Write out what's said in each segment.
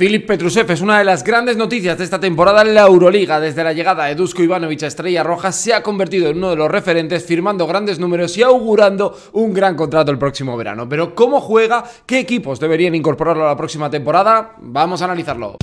Filip Petrusev es una de las grandes noticias de esta temporada en la Euroliga. Desde la llegada de Dusko Ivanovic a Estrella Roja se ha convertido en uno de los referentes, firmando grandes números y augurando un gran contrato el próximo verano. Pero ¿cómo juega? ¿Qué equipos deberían incorporarlo a la próxima temporada? Vamos a analizarlo.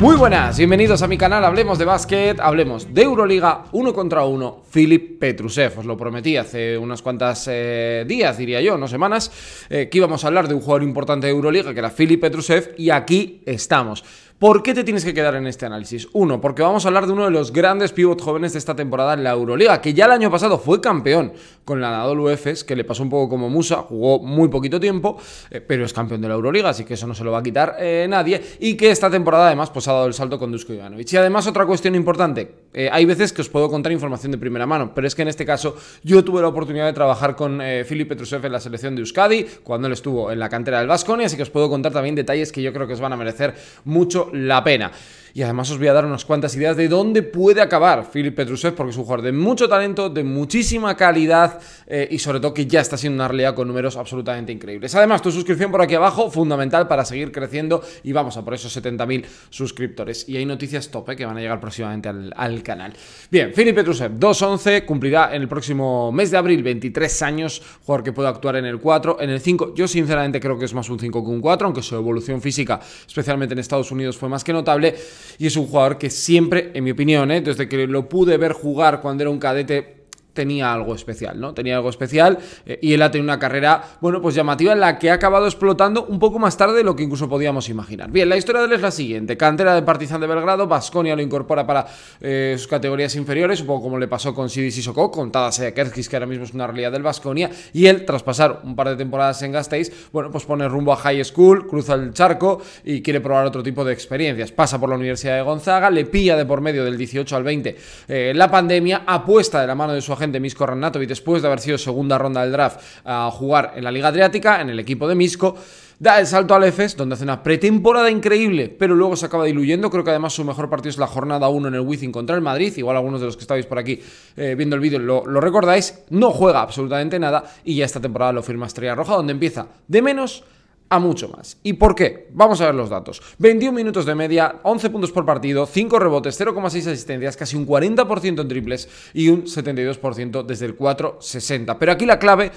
Muy buenas, bienvenidos a mi canal Hablemos de Básquet, hablemos de Euroliga uno contra uno, Filip Petrusev, os lo prometí hace unas cuantas eh, días, diría yo, no semanas, eh, que íbamos a hablar de un jugador importante de Euroliga, que era Filip Petrusev, y aquí estamos. ¿Por qué te tienes que quedar en este análisis? Uno, porque vamos a hablar de uno de los grandes pivots jóvenes de esta temporada en la Euroliga, que ya el año pasado fue campeón con la Nadal UFs, que le pasó un poco como Musa, jugó muy poquito tiempo, eh, pero es campeón de la Euroliga, así que eso no se lo va a quitar eh, nadie, y que esta temporada además pues, ha dado el salto con Dusko Ivanovic. Y además otra cuestión importante, eh, hay veces que os puedo contar información de primera mano, pero es que en este caso yo tuve la oportunidad de trabajar con Felipe Petrusev en la selección de Euskadi, cuando él estuvo en la cantera del Vasconi, así que os puedo contar también detalles que yo creo que os van a merecer mucho la pena. Y además os voy a dar unas cuantas ideas de dónde puede acabar Filip Petrusev, porque es un jugador de mucho talento, de muchísima calidad eh, y sobre todo que ya está siendo una realidad con números absolutamente increíbles. Además, tu suscripción por aquí abajo, fundamental para seguir creciendo y vamos a por esos 70.000 suscriptores. Y hay noticias tope que van a llegar próximamente al, canal. Bien, Philip Petrusev, 2.11, cumplirá en el próximo mes de abril 23 años, jugador que puede actuar en el 4, en el 5. Yo sinceramente creo que es más un 5 que un 4, aunque su evolución física, especialmente en Estados Unidos, fue más que notable y es un jugador que siempre, en mi opinión, ¿eh? desde que lo pude ver jugar cuando era un cadete, tenía algo especial, ¿no? Tenía algo especial eh, y él ha tenido una carrera, bueno, pues llamativa en la que ha acabado explotando un poco más tarde de lo que incluso podíamos imaginar. Bien, la historia de él es la siguiente. Cantera de Partizan de Belgrado, Basconia lo incorpora para eh, sus categorías inferiores, un poco como le pasó con y Socó, contada sea Kerskis, que ahora mismo es una realidad del Basconia, y él, tras pasar un par de temporadas en Gasteiz, bueno, pues pone rumbo a High School, cruza el charco y quiere probar otro tipo de experiencias. Pasa por la Universidad de Gonzaga, le pilla de por medio del 18 al 20 eh, la pandemia, apuesta de la mano de su misco Misko y después de haber sido segunda ronda del draft, a jugar en la Liga Adriática, en el equipo de Misco Da el salto al EFES, donde hace una pretemporada increíble, pero luego se acaba diluyendo. Creo que además su mejor partido es la jornada 1 en el Wizzing contra el Madrid. Igual algunos de los que estáis por aquí eh, viendo el vídeo lo, lo recordáis. No juega absolutamente nada y ya esta temporada lo firma Estrella Roja, donde empieza de menos a mucho más. ¿Y por qué? Vamos a ver los datos. 21 minutos de media, 11 puntos por partido, 5 rebotes, 0,6 asistencias, casi un 40% en triples y un 72% desde el 4,60. Pero aquí la clave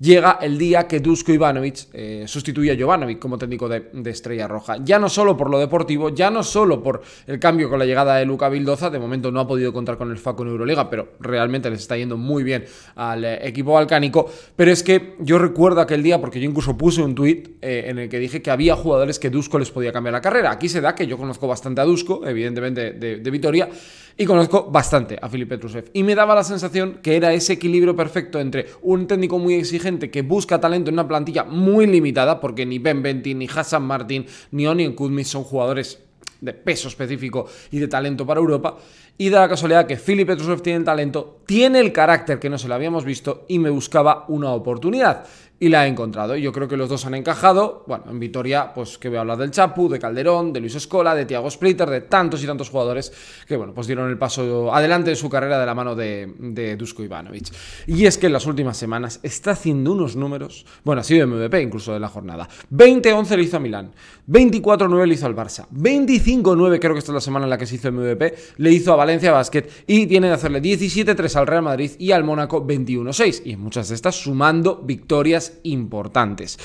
llega el día que Dusko Ivanovic eh, sustituye a Jovanovic como técnico de, Estrella Roja. Ya no solo por lo deportivo, ya no solo por el cambio con la llegada de Luca Vildoza, de momento no ha podido contar con el FACO en Euroliga, pero realmente les está yendo muy bien al eh, equipo balcánico, pero es que yo recuerdo aquel día, porque yo incluso puse un tuit eh, en el que dije que había jugadores que Dusko les podía cambiar la carrera. Aquí se da que yo conozco bastante a Dusko, evidentemente de Vitoria, y conozco bastante a Filipe Trusev. Y me daba la sensación que era ese equilibrio perfecto entre un técnico muy exigente que busca talento en una plantilla muy limitada, porque ni Ben Bentin, ni Hassan Martin, ni Onion Kudmi son jugadores de peso específico y de talento para Europa, y da la casualidad que Philip Petrusov tiene talento, tiene el carácter que no se lo habíamos visto y me buscaba una oportunidad y la he encontrado. y Yo creo que los dos han encajado. Bueno, en Vitoria, pues que voy a hablar del Chapu, de Calderón, de Luis Escola, de Tiago Splitter, de tantos y tantos jugadores que, bueno, pues dieron el paso adelante de su carrera de la mano de, Dusko Ivanovic. Y es que en las últimas semanas está haciendo unos números, bueno, ha sido MVP incluso de la jornada. 20-11 le hizo a Milán, 24-9 le hizo al Barça, 25-9 creo que esta es la semana en la que se hizo MVP, le hizo a Valencia Basket y tiene de hacerle 17-3 al Real Madrid y al Mónaco 21-6 y en muchas de estas sumando victorias importantes.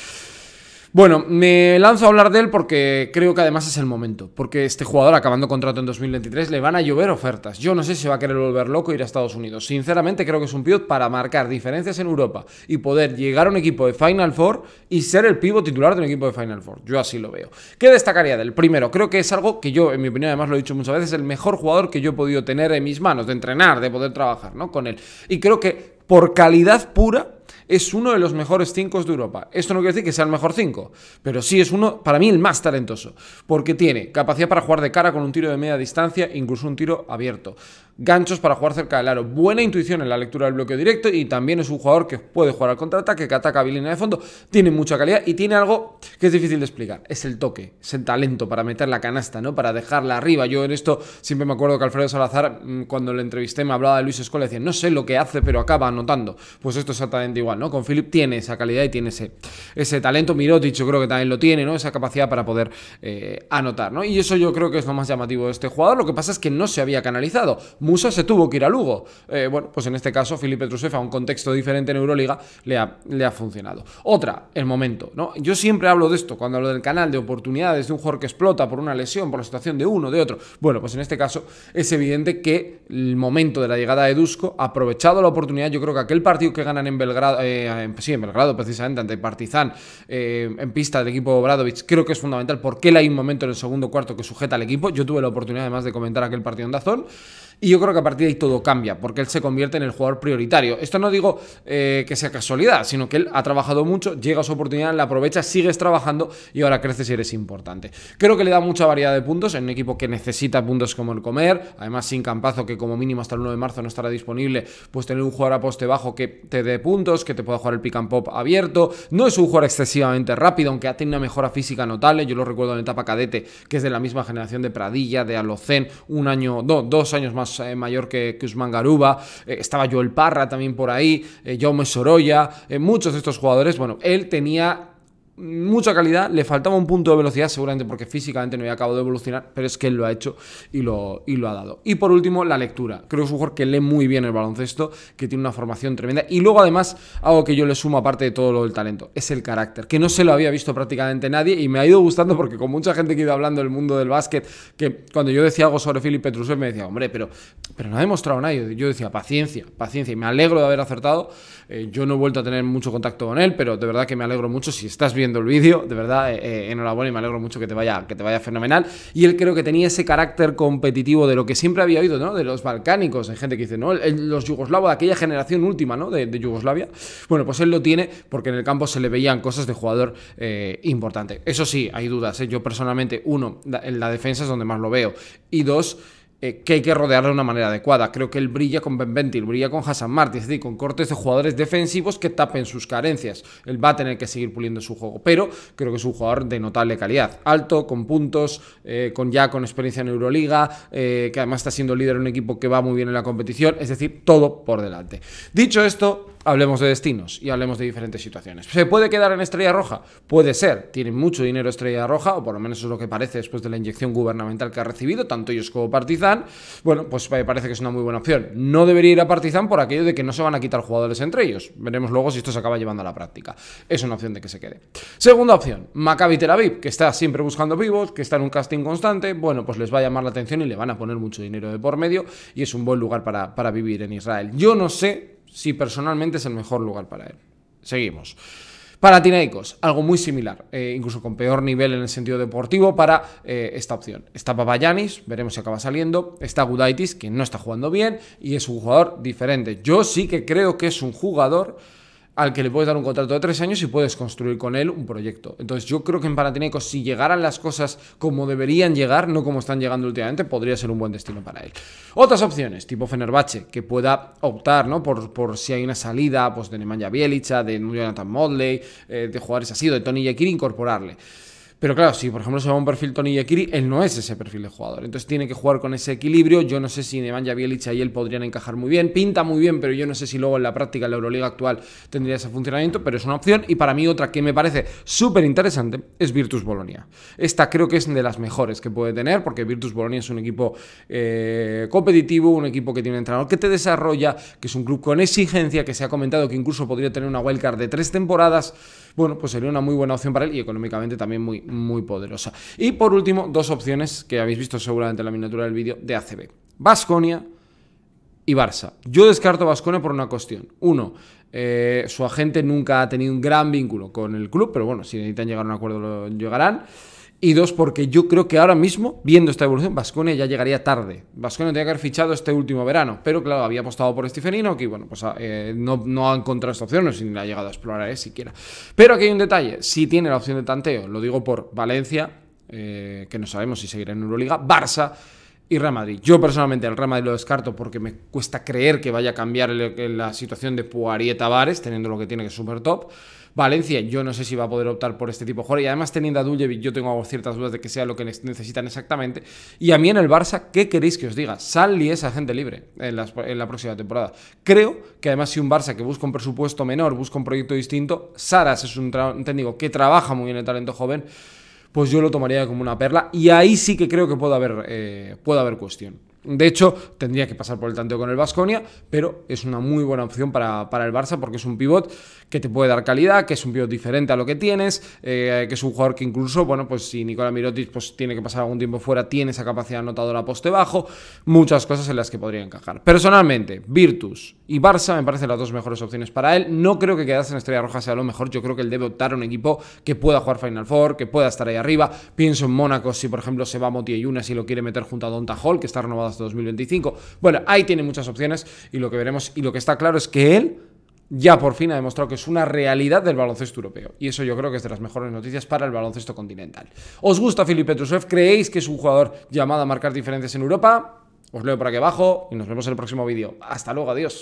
Bueno, me lanzo a hablar de él porque creo que además es el momento. Porque este jugador, acabando contrato en 2023, le van a llover ofertas. Yo no sé si va a querer volver loco e ir a Estados Unidos. Sinceramente, creo que es un pivot para marcar diferencias en Europa y poder llegar a un equipo de Final Four y ser el pivot titular de un equipo de Final Four. Yo así lo veo. ¿Qué destacaría del Primero, creo que es algo que yo, en mi opinión, además lo he dicho muchas veces, el mejor jugador que yo he podido tener en mis manos, de entrenar, de poder trabajar ¿no? con él. Y creo que por calidad pura, es uno de los mejores 5 de Europa. Esto no quiere decir que sea el mejor 5, pero sí es uno, para mí, el más talentoso, porque tiene capacidad para jugar de cara con un tiro de media distancia, incluso un tiro abierto. Ganchos para jugar cerca del aro, buena intuición en la lectura del bloqueo directo y también es un jugador que puede jugar al contraataque, que ataca a línea de fondo, tiene mucha calidad y tiene algo que es difícil de explicar, es el toque, es el talento para meter la canasta, ¿no? Para dejarla arriba. Yo en esto siempre me acuerdo que Alfredo Salazar mm, cuando le entrevisté me hablaba de Luis Escola y decía, "No sé lo que hace, pero acaba anotando." Pues esto es exactamente igual. Con Philip tiene esa calidad y tiene ese, ese talento. Mirotic yo creo que también lo tiene, ¿no? Esa capacidad para poder eh, anotar, ¿no? Y eso yo creo que es lo más llamativo de este jugador. Lo que pasa es que no se había canalizado. Musa se tuvo que ir a Lugo. Eh, bueno, pues en este caso, Filipe Trusefa, a un contexto diferente en Euroliga, le ha, le ha funcionado. Otra, el momento, ¿no? Yo siempre hablo de esto cuando hablo del canal de oportunidades de un jugador que explota por una lesión, por la situación de uno, de otro. Bueno, pues en este caso es evidente que el momento de la llegada de Dusko, aprovechado la oportunidad, yo creo que aquel partido que ganan en Belgrado, eh, eh, sí, en Belgrado precisamente, ante Partizan, eh, en pista del equipo Bradovich, creo que es fundamental porque él hay un momento en el segundo cuarto que sujeta al equipo. Yo tuve la oportunidad además de comentar aquel partido en Dazón. Y yo creo que a partir de ahí todo cambia, porque él se convierte en el jugador prioritario. Esto no digo eh, que sea casualidad, sino que él ha trabajado mucho, llega a su oportunidad, la aprovecha, sigues trabajando y ahora creces y eres importante. Creo que le da mucha variedad de puntos en un equipo que necesita puntos como el comer, además sin campazo que como mínimo hasta el 1 de marzo no estará disponible, pues tener un jugador a poste bajo que te dé puntos, que te pueda jugar el pick and pop abierto, no es un jugador excesivamente rápido, aunque ha tenido una mejora física notable, yo lo recuerdo en etapa cadete, que es de la misma generación de Pradilla, de Alocen, un año, no, dos años más eh, mayor que, Usman Garuba, eh, estaba Joel Parra también por ahí, eh, Jaume Sorolla, muchos de estos jugadores, bueno, él tenía mucha calidad, le faltaba un punto de velocidad, seguramente porque físicamente no había acabado de evolucionar, pero es que él lo ha hecho y lo, y lo ha dado. Y por último, la lectura. Creo que es un jugador que lee muy bien el baloncesto, que tiene una formación tremenda. Y luego, además, algo que yo le sumo aparte de todo lo del talento, es el carácter, que no se lo había visto prácticamente nadie y me ha ido gustando porque con mucha gente que iba ido hablando del mundo del básquet, que cuando yo decía algo sobre Philip Petrusev me decía, hombre, pero, pero no ha demostrado nadie Yo decía, paciencia, paciencia. Y me alegro de haber acertado. Eh, yo no he vuelto a tener mucho contacto con él, pero de verdad que me alegro mucho si estás viendo el vídeo, de verdad, eh, eh, enhorabuena y me alegro mucho que te, vaya, que te vaya fenomenal. Y él creo que tenía ese carácter competitivo de lo que siempre había oído, ¿no? De los balcánicos, hay gente que dice, ¿no? los yugoslavos de aquella generación última, ¿no? De, Yugoslavia. Bueno, pues él lo tiene porque en el campo se le veían cosas de jugador eh, importante. Eso sí, hay dudas, ¿eh? Yo personalmente, uno, en la defensa es donde más lo veo. Y dos, eh, que hay que rodearlo de una manera adecuada. Creo que él brilla con Benventi, brilla con Hassan Martí, es decir, con cortes de jugadores defensivos que tapen sus carencias. Él va a tener que seguir puliendo su juego, pero creo que es un jugador de notable calidad. Alto, con puntos, eh, con ya con experiencia en Euroliga, eh, que además está siendo líder en un equipo que va muy bien en la competición, es decir, todo por delante. Dicho esto, hablemos de destinos y hablemos de diferentes situaciones. ¿Se puede quedar en Estrella Roja? Puede ser. Tienen mucho dinero Estrella Roja, o por lo menos es lo que parece después de la inyección gubernamental que ha recibido, tanto ellos como Partizan. Bueno, pues me parece que es una muy buena opción. No debería ir a Partizan por aquello de que no se van a quitar jugadores entre ellos. Veremos luego si esto se acaba llevando a la práctica. Es una opción de que se quede. Segunda opción, Maccabi Tel Aviv, que está siempre buscando vivos, que está en un casting constante. Bueno, pues les va a llamar la atención y le van a poner mucho dinero de por medio y es un buen lugar para, para vivir en Israel. Yo no sé si personalmente es el mejor lugar para él. Seguimos. Para Tineikos, algo muy similar, eh, incluso con peor nivel en el sentido deportivo para eh, esta opción. Está Papayanis, veremos si acaba saliendo. Está Gudaitis, que no está jugando bien y es un jugador diferente. Yo sí que creo que es un jugador al que le puedes dar un contrato de tres años y puedes construir con él un proyecto. Entonces yo creo que en Panathinaikos si llegaran las cosas como deberían llegar, no como están llegando últimamente, podría ser un buen destino para él. Otras opciones, tipo Fenerbahce, que pueda optar ¿no? por, si hay una salida pues, de Nemanja Bielica, de Jonathan Modley, eh, de jugadores así, de Tony Yekir incorporarle. Pero claro, si por ejemplo se va un perfil Tony Yekiri, él no es ese perfil de jugador. Entonces tiene que jugar con ese equilibrio. Yo no sé si Nemanja Bielic y él podrían encajar muy bien. Pinta muy bien, pero yo no sé si luego en la práctica la Euroliga actual tendría ese funcionamiento, pero es una opción. Y para mí otra que me parece súper interesante es Virtus Bolonia. Esta creo que es de las mejores que puede tener, porque Virtus Bolonia es un equipo eh, competitivo, un equipo que tiene un entrenador que te desarrolla, que es un club con exigencia, que se ha comentado que incluso podría tener una wildcard de tres temporadas. Bueno, pues sería una muy buena opción para él y económicamente también muy, muy poderosa. Y por último, dos opciones que habéis visto seguramente en la miniatura del vídeo de ACB. Basconia y Barça. Yo descarto a Basconia por una cuestión. Uno, eh, su agente nunca ha tenido un gran vínculo con el club, pero bueno, si necesitan llegar a un acuerdo, lo llegarán. Y dos, porque yo creo que ahora mismo, viendo esta evolución, Vasconia ya llegaría tarde. Vasconia tenía que haber fichado este último verano. Pero claro, había apostado por Stephenino, que bueno, pues ah, eh, no, no, ha encontrado esta opción, no la ha llegado a explorar es siquiera. Pero aquí hay un detalle: si tiene la opción de tanteo, lo digo por Valencia, eh, que no sabemos si seguirá en Euroliga, Barça y Real Madrid. Yo personalmente el Real Madrid lo descarto porque me cuesta creer que vaya a cambiar la situación de Poirier Tavares, teniendo lo que tiene que es super top. Valencia, yo no sé si va a poder optar por este tipo de jugador. Y además, teniendo a Duljevic, yo tengo ciertas dudas de que sea lo que necesitan exactamente. Y a mí en el Barça, ¿qué queréis que os diga? y es agente libre en la, próxima temporada. Creo que además, si un Barça que busca un presupuesto menor, busca un proyecto distinto, Saras es un, técnico que trabaja muy bien el talento joven pues yo lo tomaría como una perla. Y ahí sí que creo que haber, eh, puede haber cuestión. De hecho, tendría que pasar por el tanteo con el Vasconia, pero es una muy buena opción para, para, el Barça porque es un pivot que te puede dar calidad, que es un pivot diferente a lo que tienes, eh, que es un jugador que incluso, bueno, pues si Nicola Mirotic pues, tiene que pasar algún tiempo fuera, tiene esa capacidad anotadora poste bajo, muchas cosas en las que podría encajar. Personalmente, Virtus y Barça me parecen las dos mejores opciones para él. No creo que quedarse en Estrella Roja sea lo mejor, yo creo que él debe optar a un equipo que pueda jugar Final Four, que pueda estar ahí arriba. Pienso en Mónaco si, por ejemplo, se va Moti y una si lo quiere meter junto a Donta Hall, que está renovado hasta 2025. Bueno, ahí tiene muchas opciones y lo que veremos y lo que está claro es que él ya por fin ha demostrado que es una realidad del baloncesto europeo. Y eso yo creo que es de las mejores noticias para el baloncesto continental. ¿Os gusta Filipe Petrusev? ¿Creéis que es un jugador llamado a marcar diferencias en Europa? Os leo por aquí abajo y nos vemos en el próximo vídeo. Hasta luego, adiós.